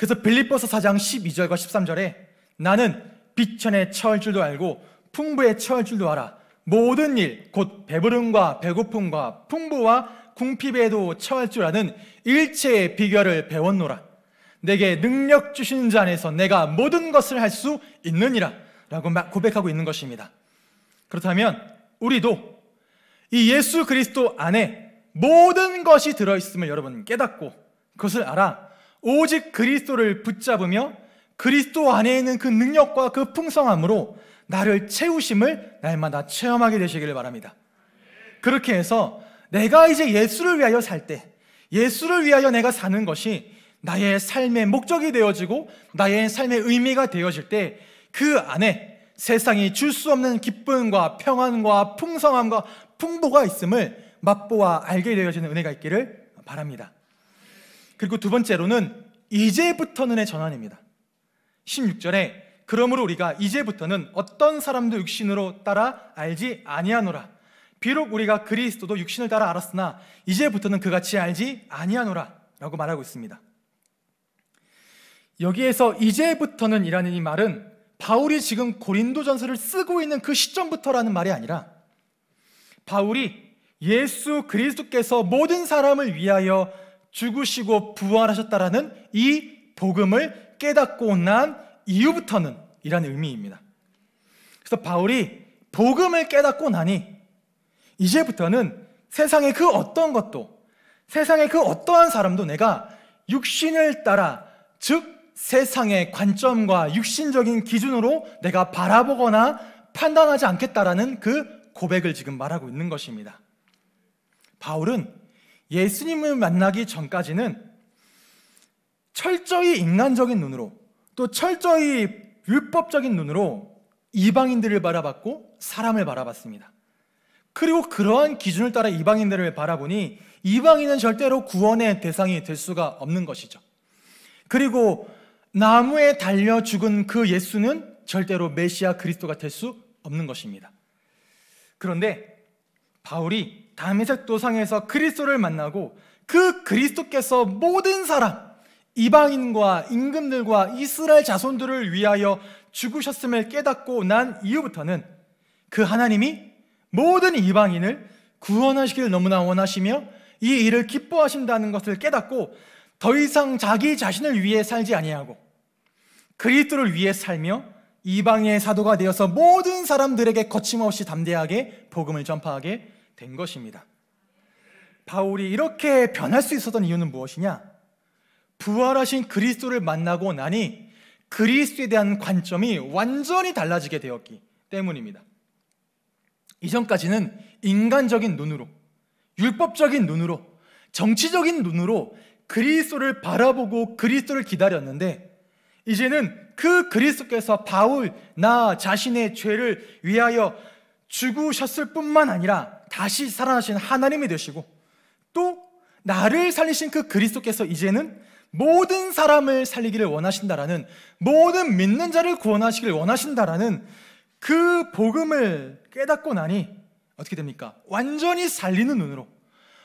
그래서 빌립보서 4장 12절과 13절에 나는 비천에 처할 줄도 알고 풍부에 처할 줄도 알아. 모든 일, 곧 배부름과 배고픔과 풍부와 궁핍에도 처할 줄 아는 일체의 비결을 배웠노라. 내게 능력 주신 자 안에서 내가 모든 것을 할 수 있느니라. 라고 고백하고 있는 것입니다. 그렇다면 우리도 이 예수 그리스도 안에 모든 것이 들어있음을 여러분 깨닫고 그것을 알아 오직 그리스도를 붙잡으며 그리스도 안에 있는 그 능력과 그 풍성함으로 나를 채우심을 날마다 체험하게 되시기를 바랍니다. 그렇게 해서 내가 이제 예수를 위하여 살 때, 예수를 위하여 내가 사는 것이 나의 삶의 목적이 되어지고 나의 삶의 의미가 되어질 때 그 안에 세상이 줄 수 없는 기쁨과 평안과 풍성함과 풍부가 있음을 맛보아 알게 되어지는 은혜가 있기를 바랍니다. 그리고 두 번째로는 이제부터는의 전환입니다. 16절에 그러므로 우리가 이제부터는 어떤 사람도 육신으로 따라 알지 아니하노라. 비록 우리가 그리스도도 육신을 따라 알았으나 이제부터는 그같이 알지 아니하노라라고 말하고 있습니다. 여기에서 이제부터는 이라는 이 말은 바울이 지금 고린도전서를 쓰고 있는 그 시점부터라는 말이 아니라 바울이 예수 그리스도께서 모든 사람을 위하여 죽으시고 부활하셨다라는 이 복음을 깨닫고 난 이후부터는 이라는 의미입니다. 그래서 바울이 복음을 깨닫고 나니 이제부터는 세상의 그 어떤 것도 세상의 그 어떠한 사람도 내가 육신을 따라 즉 세상의 관점과 육신적인 기준으로 내가 바라보거나 판단하지 않겠다라는 그 고백을 지금 말하고 있는 것입니다. 바울은 예수님을 만나기 전까지는 철저히 인간적인 눈으로 또 철저히 율법적인 눈으로 이방인들을 바라봤고 사람을 바라봤습니다. 그리고 그러한 기준을 따라 이방인들을 바라보니 이방인은 절대로 구원의 대상이 될 수가 없는 것이죠. 그리고 나무에 달려 죽은 그 예수는 절대로 메시아 그리스도가 될 수 없는 것입니다. 그런데 바울이 담에색 도상에서 그리스도를 만나고 그 그리스도께서 모든 사람 이방인과 임금들과 이스라엘 자손들을 위하여 죽으셨음을 깨닫고 난 이후부터는 그 하나님이 모든 이방인을 구원하시길 너무나 원하시며 이 일을 기뻐하신다는 것을 깨닫고 더 이상 자기 자신을 위해 살지 아니하고 그리스도를 위해 살며 이방의 사도가 되어서 모든 사람들에게 거침없이 담대하게 복음을 전파하게 된 것입니다. 바울이 이렇게 변할 수 있었던 이유는 무엇이냐? 부활하신 그리스도를 만나고 나니 그리스도에 대한 관점이 완전히 달라지게 되었기 때문입니다. 이전까지는 인간적인 눈으로, 율법적인 눈으로, 정치적인 눈으로 그리스도를 바라보고 그리스도를 기다렸는데 이제는 그 그리스도께서 바울 나 자신의 죄를 위하여 죽으셨을 뿐만 아니라 다시 살아나신 하나님이 되시고 또 나를 살리신 그 그리스도께서 이제는 모든 사람을 살리기를 원하신다라는 모든 믿는 자를 구원하시길 원하신다라는 그 복음을 깨닫고 나니 어떻게 됩니까? 완전히 살리는 눈으로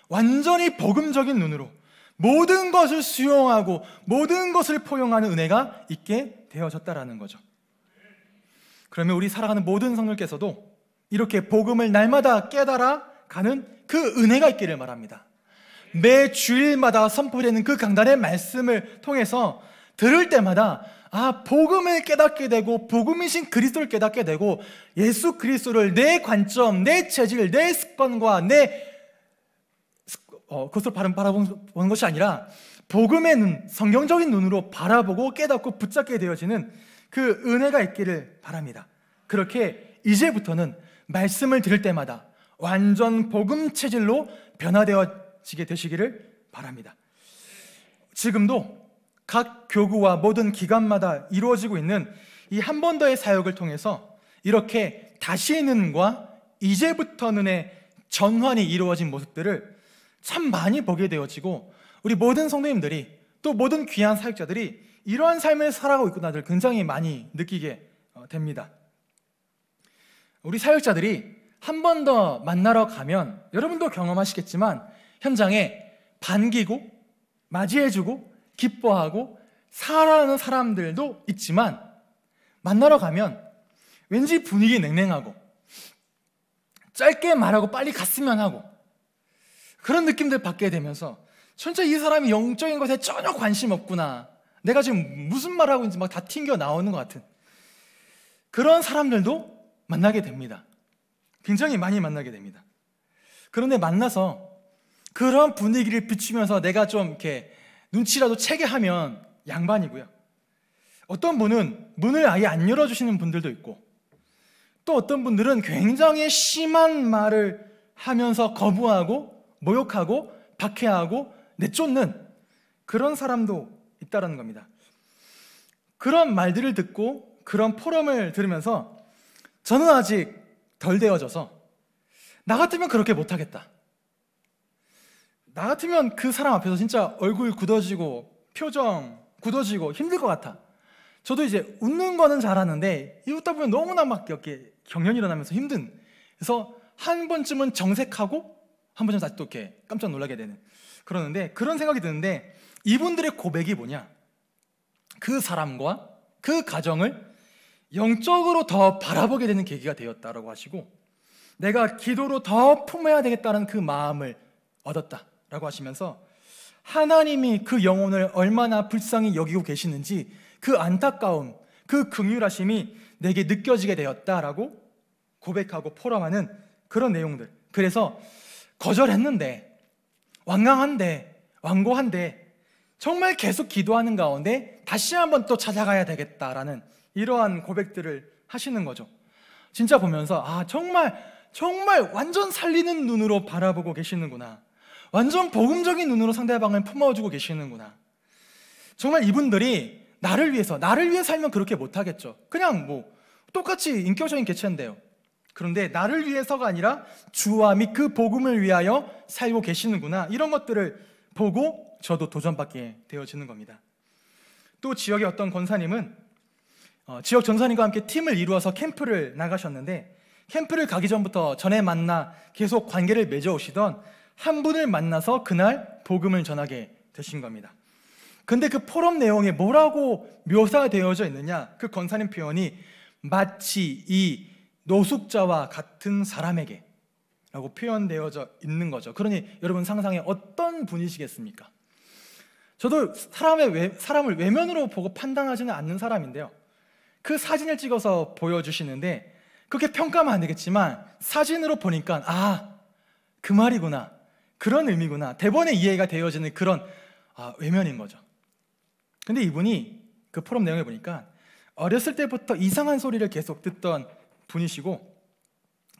완전히 복음적인 눈으로 모든 것을 수용하고 모든 것을 포용하는 은혜가 있게 되어졌다라는 거죠. 그러면 우리 살아가는 모든 성들께서도 이렇게 복음을 날마다 깨달아 가는 그 은혜가 있기를 말합니다. 매 주일마다 선포되는 그 강단의 말씀을 통해서 들을 때마다 아, 복음을 깨닫게 되고 복음이신 그리스도를 깨닫게 되고 예수 그리스도를 내 관점, 내 체질, 내 습관과 내 어, 그것을 바라보는 것이 아니라 복음의 눈, 성경적인 눈으로 바라보고 깨닫고 붙잡게 되어지는 그 은혜가 있기를 바랍니다. 그렇게 이제부터는 말씀을 들을 때마다 완전 복음 체질로 변화되어지게 되시기를 바랍니다. 지금도 각 교구와 모든 기관마다 이루어지고 있는 이 한 번 더의 사역을 통해서 이렇게 다시 는과 이제부터는의 전환이 이루어진 모습들을 참 많이 보게 되어지고 우리 모든 성도님들이 또 모든 귀한 사역자들이 이러한 삶을 살아가고 있구나를 굉장히 많이 느끼게 어, 됩니다. 우리 사역자들이 한 번 더 만나러 가면 여러분도 경험하시겠지만 현장에 반기고 맞이해주고 기뻐하고 사랑하는 사람들도 있지만 만나러 가면 왠지 분위기 냉랭하고 짧게 말하고 빨리 갔으면 하고 그런 느낌들 받게 되면서 진짜 이 사람이 영적인 것에 전혀 관심 없구나 내가 지금 무슨 말하고 있는지 막 다 튕겨 나오는 것 같은 그런 사람들도 만나게 됩니다. 굉장히 많이 만나게 됩니다. 그런데 만나서 그런 분위기를 비추면서 내가 좀 이렇게 눈치라도 채게 하면 양반이고요. 어떤 분은 문을 아예 안 열어주시는 분들도 있고 또 어떤 분들은 굉장히 심한 말을 하면서 거부하고 모욕하고 박해하고 내쫓는 그런 사람도 있다는 라 겁니다. 그런 말들을 듣고 그런 포럼을 들으면서 저는 아직 덜 되어져서 나 같으면 그렇게 못하겠다. 나 같으면 그 사람 앞에서 진짜 얼굴 굳어지고 표정 굳어지고 힘들 것 같아. 저도 이제 웃는 거는 잘하는데 이 웃다 보면 너무나 막 이렇게 경련이 일어나면서 힘든. 그래서 한 번쯤은 정색하고 한 번쯤 다시 또 이렇게 깜짝 놀라게 되는. 그러는데 그런 생각이 드는데 이분들의 고백이 뭐냐? 그 사람과 그 가정을 영적으로 더 바라보게 되는 계기가 되었다라고 하시고 내가 기도로 더 품어야 되겠다는 그 마음을 얻었다라고 하시면서 하나님이 그 영혼을 얼마나 불쌍히 여기고 계시는지 그 안타까움, 그 긍휼하심이 내게 느껴지게 되었다라고 고백하고 포럼하는 그런 내용들. 그래서 거절했는데 완강한데 완고한데 정말 계속 기도하는 가운데 다시 한번 또 찾아가야 되겠다라는 이러한 고백들을 하시는 거죠. 진짜 보면서 아 정말 정말 완전 살리는 눈으로 바라보고 계시는구나. 완전 복음적인 눈으로 상대방을 품어주고 계시는구나. 정말 이분들이 나를 위해서 나를 위해 살면 그렇게 못하겠죠. 그냥 뭐 똑같이 인격적인 개체인데요. 그런데 나를 위해서가 아니라 주와 및그 복음을 위하여 살고 계시는구나. 이런 것들을 보고 저도 도전받게 되어지는 겁니다. 또 지역의 어떤 권사님은 어, 지역 전사님과 함께 팀을 이루어서 캠프를 나가셨는데 캠프를 가기 전부터 전에 만나 계속 관계를 맺어오시던 한 분을 만나서 그날 복음을 전하게 되신 겁니다. 근데 그 포럼 내용에 뭐라고 묘사되어져 있느냐? 그 권사님 표현이 마치 이 노숙자와 같은 사람에게 라고 표현되어져 있는 거죠. 그러니 여러분 상상에 어떤 분이시겠습니까? 저도 사람의 외, 사람을 외면으로 보고 판단하지는 않는 사람인데요. 그 사진을 찍어서 보여주시는데 그렇게 평가하면 안 되겠지만 사진으로 보니까 아, 그 말이구나. 그런 의미구나. 대본에 이해가 되어지는 그런 아, 외면인 거죠. 근데 이분이 그 포럼 내용을 보니까 어렸을 때부터 이상한 소리를 계속 듣던 분이시고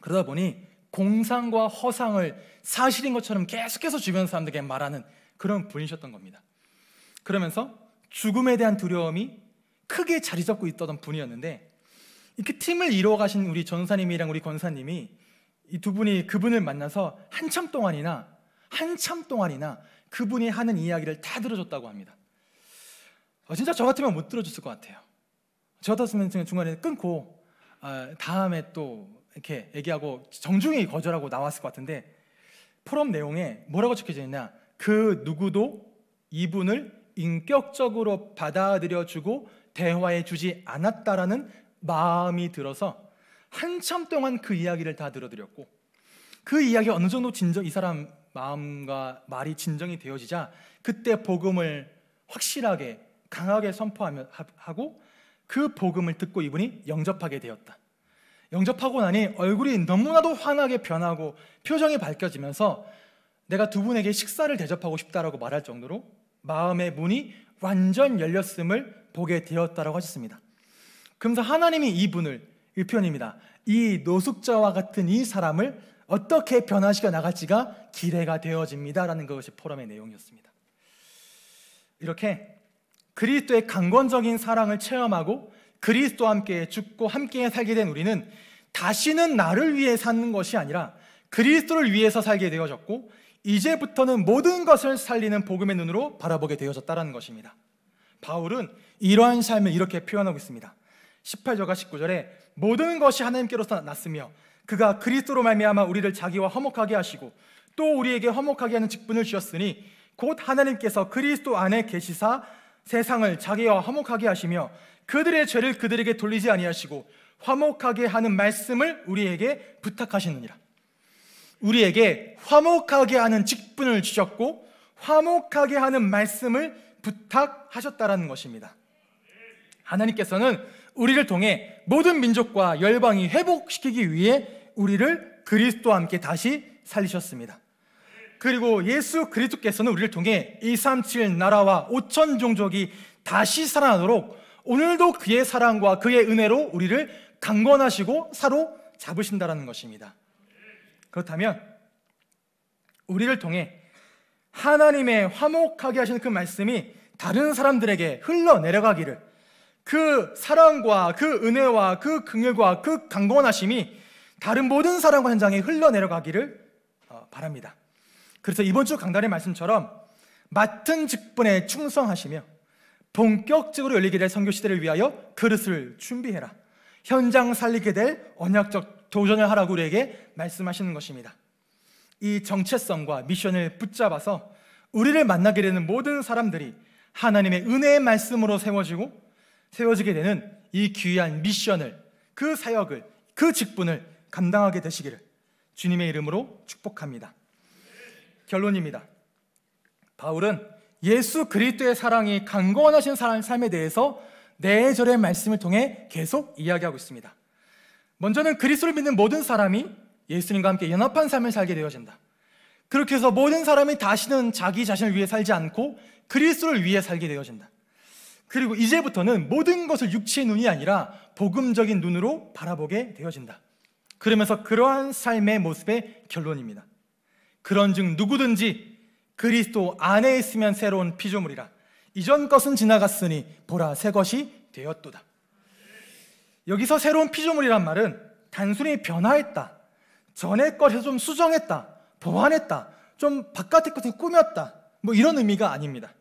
그러다 보니 공상과 허상을 사실인 것처럼 계속해서 주변 사람들에게 말하는 그런 분이셨던 겁니다. 그러면서 죽음에 대한 두려움이 크게 자리 잡고 있던 분이었는데 이렇게 팀을 이루어 가신 우리 전사님이랑 우리 권사님이 이 두 분이 그분을 만나서 한참 동안이나 한참 동안이나 그분이 하는 이야기를 다 들어줬다고 합니다. 어, 진짜 저 같으면 못 들어줬을 것 같아요. 저같으면 중간에 끊고 아, 다음에 또 이렇게 얘기하고 정중히 거절하고 나왔을 것 같은데 포럼 내용에 뭐라고 적혀져 있냐? 그 누구도 이분을 인격적으로 받아들여주고 대화해 주지 않았다라는 마음이 들어서 한참 동안 그 이야기를 다 들어드렸고 그 이야기 어느 정도 진정 이 사람 마음과 말이 진정이 되어지자 그때 복음을 확실하게 강하게 선포하고 그 복음을 듣고 이분이 영접하게 되었다. 영접하고 나니 얼굴이 너무나도 환하게 변하고 표정이 밝혀지면서 내가 두 분에게 식사를 대접하고 싶다라고 말할 정도로 마음의 문이 완전 열렸음을 보게 되었다고 하셨습니다. 그러면서 하나님이 이분을 이표입니다이 노숙자와 같은 이 사람을 어떻게 변화시켜 나갈지가 기대가 되어집니다라는 것이 포럼의 내용이었습니다. 이렇게 그리스도의 강권적인 사랑을 체험하고 그리스도와 함께 죽고 함께 살게 된 우리는 다시는 나를 위해 사는 것이 아니라 그리스도를 위해서 살게 되어졌고 이제부터는 모든 것을 살리는 복음의 눈으로 바라보게 되어졌다는 것입니다. 바울은 이러한 삶을 이렇게 표현하고 있습니다. 18절과 19절에 모든 것이 하나님께로서 났으며 그가 그리스도로 말미암아 우리를 자기와 화목하게 하시고 또 우리에게 화목하게 하는 직분을 주셨으니 곧 하나님께서 그리스도 안에 계시사 세상을 자기와 화목하게 하시며 그들의 죄를 그들에게 돌리지 아니하시고 화목하게 하는 말씀을 우리에게 부탁하시느니라. 우리에게 화목하게 하는 직분을 주셨고 화목하게 하는 말씀을 부탁하셨다라는 것입니다. 하나님께서는 우리를 통해 모든 민족과 열방이 회복시키기 위해 우리를 그리스도와 함께 다시 살리셨습니다. 그리고 예수 그리스도께서는 우리를 통해 137 나라와 5천 종족이 다시 살아나도록 오늘도 그의 사랑과 그의 은혜로 우리를 강건하시고 사로 잡으신다라는 것입니다. 그렇다면 우리를 통해 하나님의 화목하게 하시는 그 말씀이 다른 사람들에게 흘러내려가기를 그 사랑과 그 은혜와 그 긍휼과 그 강건하심이 다른 모든 사람과 현장에 흘러내려가기를 어, 바랍니다. 그래서 이번 주 강단의 말씀처럼 맡은 직분에 충성하시며 본격적으로 열리게 될 선교 시대를 위하여 그릇을 준비해라. 현장 살리게 될 언약적 도전을 하라고 우리에게 말씀하시는 것입니다. 이 정체성과 미션을 붙잡아서 우리를 만나게 되는 모든 사람들이 하나님의 은혜의 말씀으로 세워지고 세워지게 되는 이 귀한 미션을 그 사역을 그 직분을 감당하게 되시기를 주님의 이름으로 축복합니다. 결론입니다. 바울은 예수 그리스도의 사랑이 강건하신 삶에 대해서 내절의 말씀을 통해 계속 이야기하고 있습니다. 먼저는 그리스도를 믿는 모든 사람이 예수님과 함께 연합한 삶을 살게 되어진다. 그렇게 해서 모든 사람이 다시는 자기 자신을 위해 살지 않고 그리스도를 위해 살게 되어진다. 그리고 이제부터는 모든 것을 육체의 눈이 아니라 복음적인 눈으로 바라보게 되어진다. 그러면서 그러한 삶의 모습의 결론입니다. 그런즉 누구든지 그리스도 안에 있으면 새로운 피조물이라 이전 것은 지나갔으니 보라 새 것이 되었도다. 여기서 새로운 피조물이란 말은 단순히 변화했다. 전에 거에서 좀 수정했다. 보완했다. 좀 바깥의 것을 꾸몄다. 뭐 이런 의미가 아닙니다.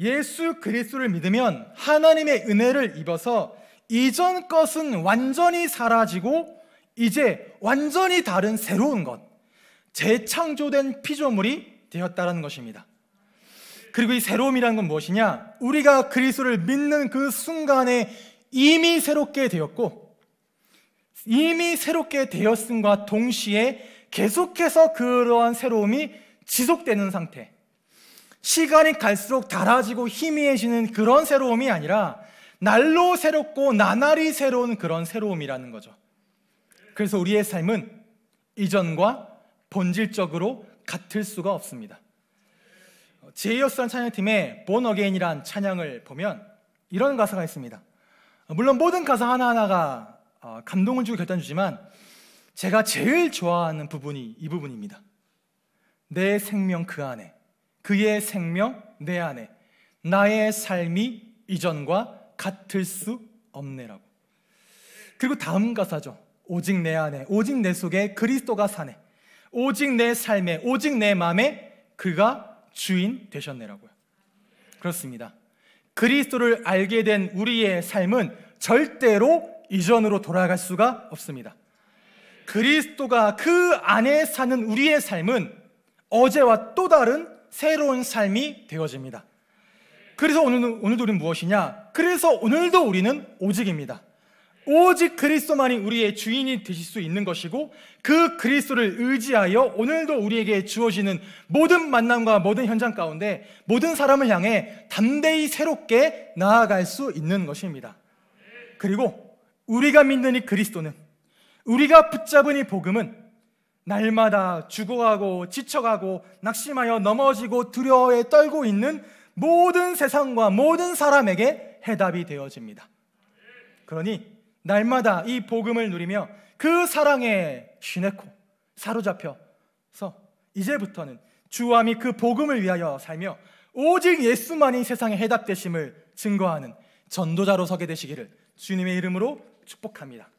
예수 그리스도를 믿으면 하나님의 은혜를 입어서 이전 것은 완전히 사라지고 이제 완전히 다른 새로운 것, 재창조된 피조물이 되었다는 것입니다. 그리고 이 새로움이라는 건 무엇이냐? 우리가 그리스도를 믿는 그 순간에 이미 새롭게 되었고 이미 새롭게 되었음과 동시에 계속해서 그러한 새로움이 지속되는 상태. 시간이 갈수록 달아지고 희미해지는 그런 새로움이 아니라 날로 새롭고 나날이 새로운 그런 새로움이라는 거죠. 그래서 우리의 삶은 이전과 본질적으로 같을 수가 없습니다. 제이어스란 찬양팀의 본 어게인이란 찬양을 보면 이런 가사가 있습니다. 아, 물론 모든 가사 하나하나가 어, 감동을 주고 결단 주지만 제가 제일 좋아하는 부분이 이 부분입니다. 내 생명 그 안에, 그의 생명 내 안에, 나의 삶이 이전과 같을 수 없네라고. 그리고 다음 가사죠. 오직 내 안에, 오직 내 속에 그리스도가 사네. 오직 내 삶에, 오직 내 마음에 그가 주인 되셨네라고요. 그렇습니다. 그리스도를 알게 된 우리의 삶은 절대로 이전으로 돌아갈 수가 없습니다. 그리스도가 그 안에 사는 우리의 삶은 어제와 또 다른 새로운 삶이 되어집니다. 그래서 오늘, 오늘도 우리는 무엇이냐? 그래서 오늘도 우리는 오직입니다. 오직 그리스도만이 우리의 주인이 되실 수 있는 것이고 그 그리스도를 의지하여 오늘도 우리에게 주어지는 모든 만남과 모든 현장 가운데 모든 사람을 향해 담대히 새롭게 나아갈 수 있는 것입니다. 그리고 우리가 믿는 이 그리스도는 우리가 붙잡은 이 복음은 날마다 죽어가고 지쳐가고 낙심하여 넘어지고 두려워에 떨고 있는 모든 세상과 모든 사람에게 해답이 되어집니다. 그러니 날마다 이 복음을 누리며 그 사랑에 쥐내코 사로잡혀서 이제부터는 주와 미그 복음을 위하여 살며 오직 예수만이 세상에 해답되심을 증거하는 전도자로 서게 되시기를 주님의 이름으로 축복합니다.